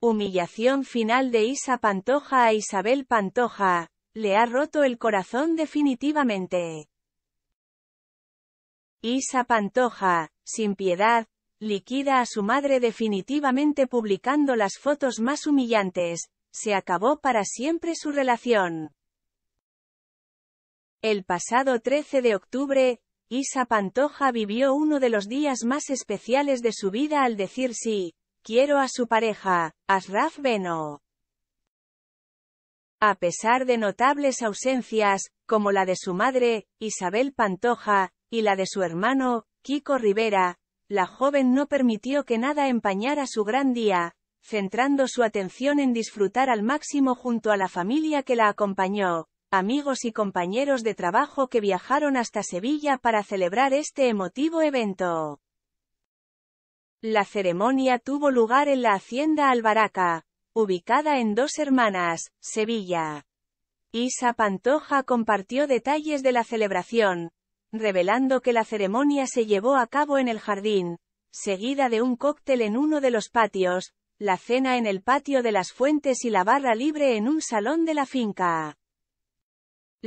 Humillación final de Isa Pantoja a Isabel Pantoja, le ha roto el corazón definitivamente. Isa Pantoja, sin piedad, liquida a su madre definitivamente publicando las fotos más humillantes, se acabó para siempre su relación. El pasado 13 de octubre, Isa Pantoja vivió uno de los días más especiales de su vida al decir sí, quiero a su pareja, Asraf Beno. A pesar de notables ausencias, como la de su madre, Isabel Pantoja, y la de su hermano, Kiko Rivera, la joven no permitió que nada empañara su gran día, centrando su atención en disfrutar al máximo junto a la familia que la acompañó, amigos y compañeros de trabajo que viajaron hasta Sevilla para celebrar este emotivo evento. La ceremonia tuvo lugar en la Hacienda Albaraca, ubicada en Dos Hermanas, Sevilla. Isa Pantoja compartió detalles de la celebración, revelando que la ceremonia se llevó a cabo en el jardín, seguida de un cóctel en uno de los patios, la cena en el patio de las fuentes y la barra libre en un salón de la finca.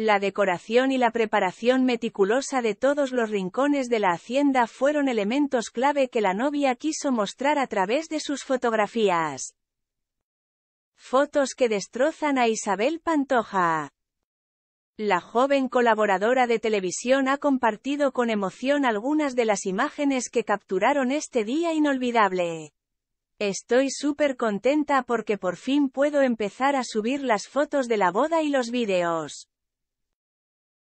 La decoración y la preparación meticulosa de todos los rincones de la hacienda fueron elementos clave que la novia quiso mostrar a través de sus fotografías. Fotos que destrozan a Isabel Pantoja. La joven colaboradora de televisión ha compartido con emoción algunas de las imágenes que capturaron este día inolvidable. Estoy súper contenta porque por fin puedo empezar a subir las fotos de la boda y los vídeos.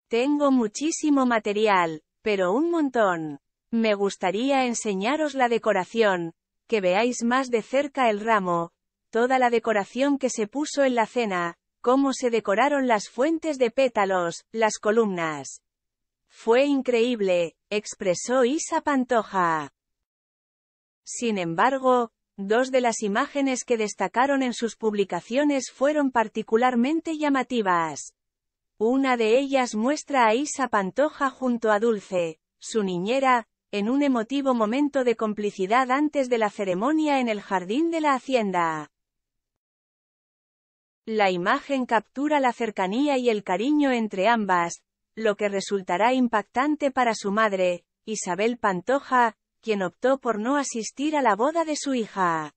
Tengo muchísimo material, pero un montón. Me gustaría enseñaros la decoración, que veáis más de cerca el ramo, toda la decoración que se puso en la cena, cómo se decoraron las fuentes de pétalos, las columnas. Fue increíble, expresó Isa Pantoja. Sin embargo, dos de las imágenes que destacaron en sus publicaciones fueron particularmente llamativas. Una de ellas muestra a Isa Pantoja junto a Dulce, su niñera, en un emotivo momento de complicidad antes de la ceremonia en el jardín de la hacienda. La imagen captura la cercanía y el cariño entre ambas, lo que resultará impactante para su madre, Isabel Pantoja, quien optó por no asistir a la boda de su hija.